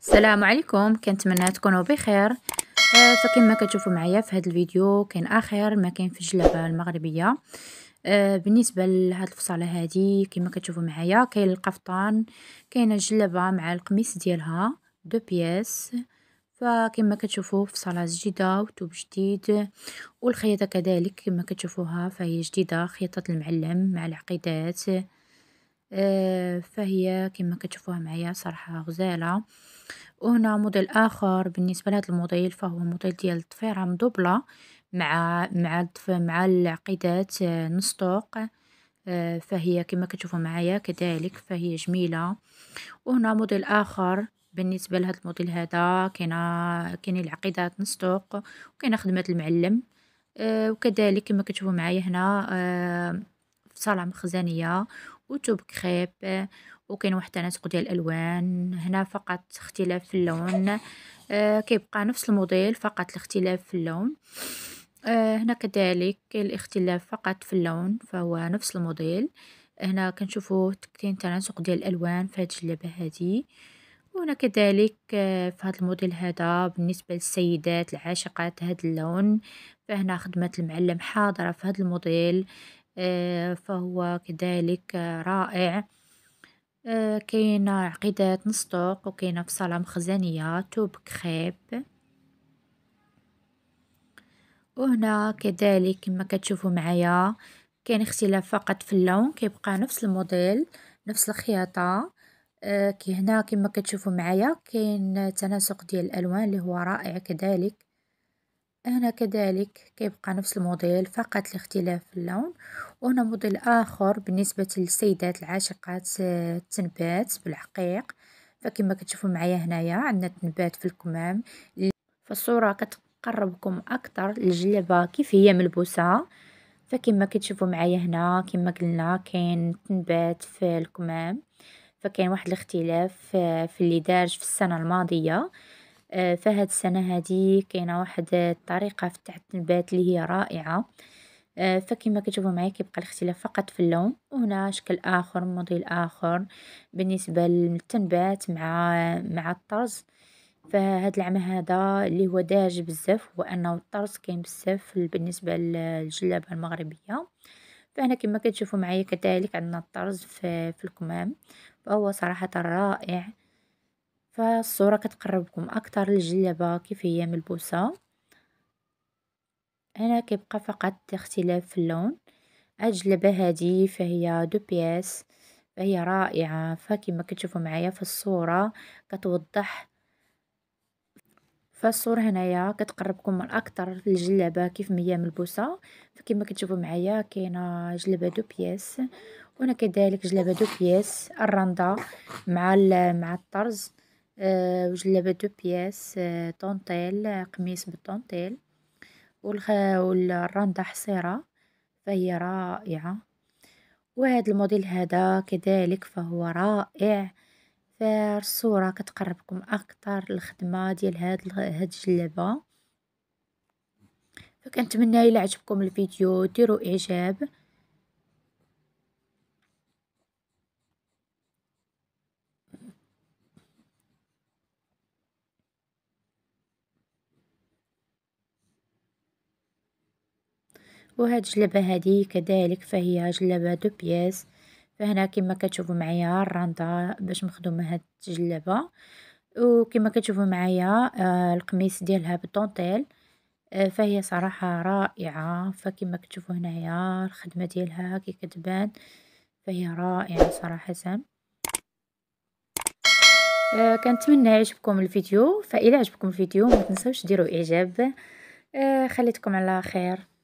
السلام عليكم كنتمنى تكونوا بخير آه، فكما كتشوفوا معايا في هذا الفيديو كاين اخر ما كاين في الجلابه المغربيه آه، بالنسبه لهاد الفصاله هذه كما كتشوفوا معايا كاين القفطان كاينه الجلابه مع القميص ديالها دو بياس فكما كتشوفوا فصاله جديده وتوب جديد والخياطه كذلك كما كتشوفوها فهي جديده خياطه المعلم مع العقيدات آه، فهي كما كتشوفوها معايا صراحة غزالة وهنا موديل اخر بالنسبه لهذا الموديل فهو موديل ديال الضفيره مدوبلا مع مع الضف مع العقيدات آه، نستوق آه، فهي كما كتشوفوا معايا كذلك فهي جميله وهنا موديل اخر بالنسبه لهذا الموديل هذا كاينه كاين العقيدات نستوق وكاين وكاينه خدمه المعلم وكذلك كما كتشوفوا معايا هنا في صاله مخزنيه وتوب كريب وكاين واحد التناسق ديال الالوان هنا فقط اختلاف في اللون آه كيبقى نفس الموديل فقط الاختلاف في اللون آه هنا كذلك الاختلاف فقط في اللون فهو نفس الموديل هنا كنشوفوا كاين تناسق ديال الالوان في هذه الجلابه هذه وهنا كذلك آه، في هذا الموديل هذا بالنسبه للسيدات العاشقات هذا اللون فهنا خدمه المعلم حاضره في هذا الموديل آه، فهو كذلك رائع آه، كاين عقيدات وكاين في صاله مخزنيه توب كريب وهنا كذلك كما كتشوفوا معايا كاين اختلاف فقط في اللون كيبقى نفس الموديل نفس الخياطه آه، كي هنا كما كتشوفوا معايا كاين تناسق ديال الالوان اللي هو رائع كذلك هنا كذلك كيبقى نفس الموديل فقط الاختلاف في اللون وهنا موديل آخر بالنسبة للسيدات العاشقات التنبات آه، بالعقيق فكما كتشوفوا معايا هنايا عندنا التنبات في الكمام فالصورة كتقربكم أكثر للجلبة كيف هي ملبوسة فكما كتشوفوا معايا هنا كما قلنا كاين تنبات في الكمام فكاين واحد الاختلاف آه، في اللي دارج في السنة الماضية آه، فهاد السنة هادي كاينة واحد الطريقة في التعتنبات اللي هي رائعة، آه، فكيما كتشوفو معايا كيبقى الاختلاف فقط في اللون وهنا شكل آخر موديل آخر بالنسبة للتنبات مع مع الطرز، فهاد العام هذا اللي هو داج بزاف هو أنه الطرز كاين بزاف بالنسبة للجلابة المغربية، فهنا كيما كتشوفو معايا كذلك عندنا الطرز في في الكمام فهو صراحة رائع. فالصورة كتقربكم أكتر للجلابة كيف هي ملبوسة هنا كيبقى فقط اختلاف في اللون الجلابة هادي فهي دو بياس فهي رائعة فكما كتشوفوا معايا في الصورة كتوضح فالصورة هنايا كتقربكم من اكثر للجلابه كيف ما هي ملبوسة فكما كتشوفوا معايا كاينة جلابة دو بياس وهنا كذلك جلابة دو بياس الرنده مع مع الطرز آه، وجلابة دو بياس آه، طونطيل آه، قميص بالطونطيل والخ والراندة حصيرة فهي رائعة وهاد الموديل هذا كذلك فهو رائع فالصورة كتقربكم اكثر الخدمة ديال هاد هاد الجلابة فكنتمنى الى عجبكم الفيديو ديروا اعجاب وهاد الجلبة هادي كذلك فهي جلبة دو بياس فهنا كما كتشوفوا معايا الرنده باش مخدومه هاد الجلابه وكما كتشوفوا معايا آه القميص ديالها بالدونتيل آه فهي صراحه رائعه فكما كتشوفوا هنايا الخدمه ديالها كي كتبان فهي رائعه صراحه آه كنتمنى يعجبكم الفيديو فإلا عجبكم الفيديو ما تنساوش ديروا اعجاب آه خليتكم على خير